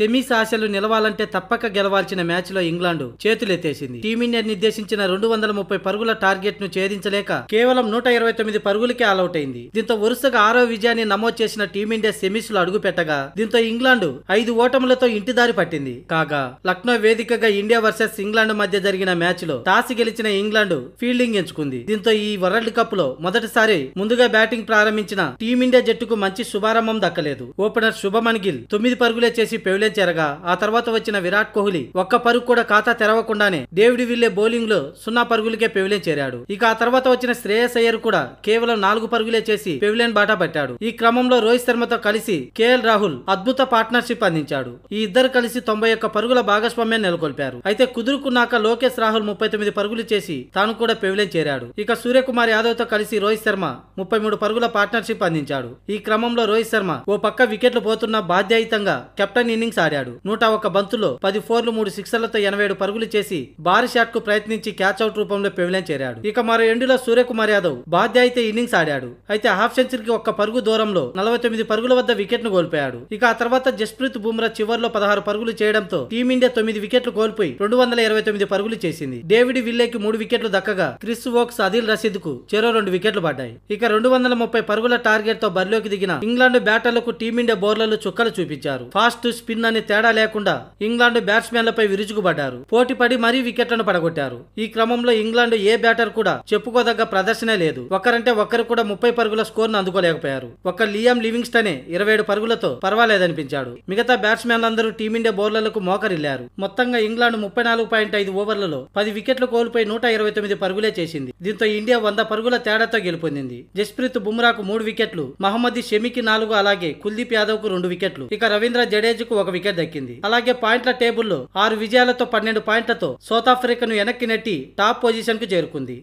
semis ఆశలు నిలవాలంటే తప్పక గెలవాల్సిన మ్యాచ్లో ఇంగ్లాండ్ చేతులెత్తేసింది టీమిండియా నిర్దేశించిన రెండు వందల ముప్పై పరుగుల టార్గెట్ ను ఛేదించలేక కేవలం నూట ఇరవై తొమ్మిది పరుగులకే ఆల్అౌట్ అయింది దీంతో వరుసగా ఆరో విజయాన్ని నమోదు చేసిన టీమిండియా సెమీస్ లో అడుగు పెట్టగా దీంతో ఇంగ్లాండ్ ఐదు ఓటములతో ఇంటిదారి పట్టింది కాగా లక్నో వేదికగా ఇండియా వర్సెస్ ఇంగ్లాండ్ మధ్య జరిగిన మ్యాచ్ లో టాస్ గెలిచిన ఇంగ్లాండ్ ఫీల్డింగ్ ఎంచుకుంది దీంతో ఈ వరల్డ్ కప్ లో మొదటిసారి ముందుగా బ్యాటింగ్ ప్రారంభించిన టీమిండియా జట్టుకు మంచి శుభారంభం దక్కలేదు ఓపెనర్ శుభమన్ గిల్ తొమ్మిది పరుగులే చేసి పెవిలే విజయం చేరగా ఆ తర్వాత వచ్చిన విరాట్ కోహ్లీ ఒక్క పరుగు కూడా ఖాతా తెరవకుండానే డేవిడ్ విల్లే బౌలింగ్ లో సున్నా పరుగులకే పెవిలియన్ చేరాడు ఇక ఆ తర్వాత వచ్చిన శ్రేయస్ అయ్యర్ కూడా కేవలం నాలుగు పరుగులే చేసి పెవిలియన్ బాటా పట్టాడు ఈ క్రమంలో రోహిత్ శర్మతో కలిసి కేఎల్ రాహుల్ అద్భుత పార్ట్నర్షిప్ అందించాడు ఈ ఇద్దరు కలిసి తొంభై ఒక్క పరుగుల భాగస్వామ్యం నెలకొల్పారు అయితే కుదురుకున్నాక లోకేష్ రాహుల్ ముప్పై తొమ్మిది పరుగులు చేసి తాను కూడా పెవిలియన్ చేరాడు ఇక సూర్యకుమార్ యాదవ్ తో కలిసి రోహిత్ శర్మ ముప్పై మూడు పరుగుల పార్ట్నర్షిప్ అందించాడు ఈ క్రమంలో రోహిత్ శర్మ ఓ పక్క వికెట్లు పోతున్న బాధ్యాయుతంగా కెప్టెన్ ఇన్నింగ్స్ ఆడాడు నూట ఒక్క బంతులో పది ఫోర్లు మూడు సిక్సర్లతో ఎనభై ఏడు పరుగులు చేసి భారీ షాట్ కు ప్రయత్నించి క్యాచ్అవుట్ రూపంలో పెవిలెన్ చేరాడు ఇక మరో ఎండులో సూర్యకుమార్ యాదవ్ బాధ్య అయితే ఇన్నింగ్స్ ఆడాడు అయితే హాఫ్ సెంచరీకి ఒక్క పరుగు దూరంలో నలభై తొమ్మిది పరుగుల వద్ద వికెట్ ను కోల్పోయాడు ఇక ఆ తర్వాత జస్ప్రీత్ బుమ్రా చివర్లో పదహారు పరుగులు చేయడంతో టీమిండియా తొమ్మిది వికెట్లు కోల్పోయి రెండు వందల ఇరవై తొమ్మిది పరుగులు చేసింది డేవిడ్ విల్లేకి మూడు వికెట్లు దక్కగా క్రిస్ వోక్స్ అదిల్ రషీద్ కు చెరో రెండు వికెట్లు పడ్డాయి ఇక రెండు వందల ముప్పై పరుగుల టార్గెట్ తో బరిలోకి దిగిన ఇంగ్లాండ్ బ్యాటర్లకు టీమిండియా బౌలర్లు చుక్కలు చూపించారు ఫాస్ట్ స్పిన్ దొరికిందని తేడా లేకుండా ఇంగ్లాండ్ బ్యాట్స్మెన్లపై విరుచుకుపడ్డారు పోటీపడి మరీ వికెట్లను పడగొట్టారు ఈ క్రమంలో ఇంగ్లాండ్ ఏ బ్యాటర్ కూడా చెప్పుకోదగ్గ ప్రదర్శనే లేదు ఒక్కరంటే ఒకరు కూడా ముప్పై పరుగుల స్కోర్ను అందుకోలేకపోయారు ఒక్క లియాం లివింగ్స్టనే ఇరవై ఏడు పరుగులతో పర్వాలేదనిపించాడు మిగతా బ్యాట్స్మెన్లందరూ టీమిండియా బౌలర్లకు మోకరిల్లారు మొత్తంగా ఇంగ్లాండ్ ముప్పై నాలుగు పాయింట్ ఐదు ఓవర్లలో పది వికెట్లు కోల్పోయి నూట ఇరవై తొమ్మిది పరుగులే చేసింది దీంతో ఇండియా వంద పరుగుల తేడాతో గెలుపొందింది జస్ప్రీత్ బుమ్రాకు మూడు వికెట్లు మహమ్మద్ షమికి నాలుగు అలాగే కుల్దీప్ యాదవ్ కు రెండు వికెట్లు ఇక రవీంద్ర కు ఒక వికెట్ దక్కింది అలాగే పాయింట్ల టేబుల్లో ఆరు విజయాలతో పన్నెండు పాయింట్లతో సౌత్ ఆఫ్రికాను వెనక్కి నెట్టి టాప్ పొజిషన్ కు చేరుకుంది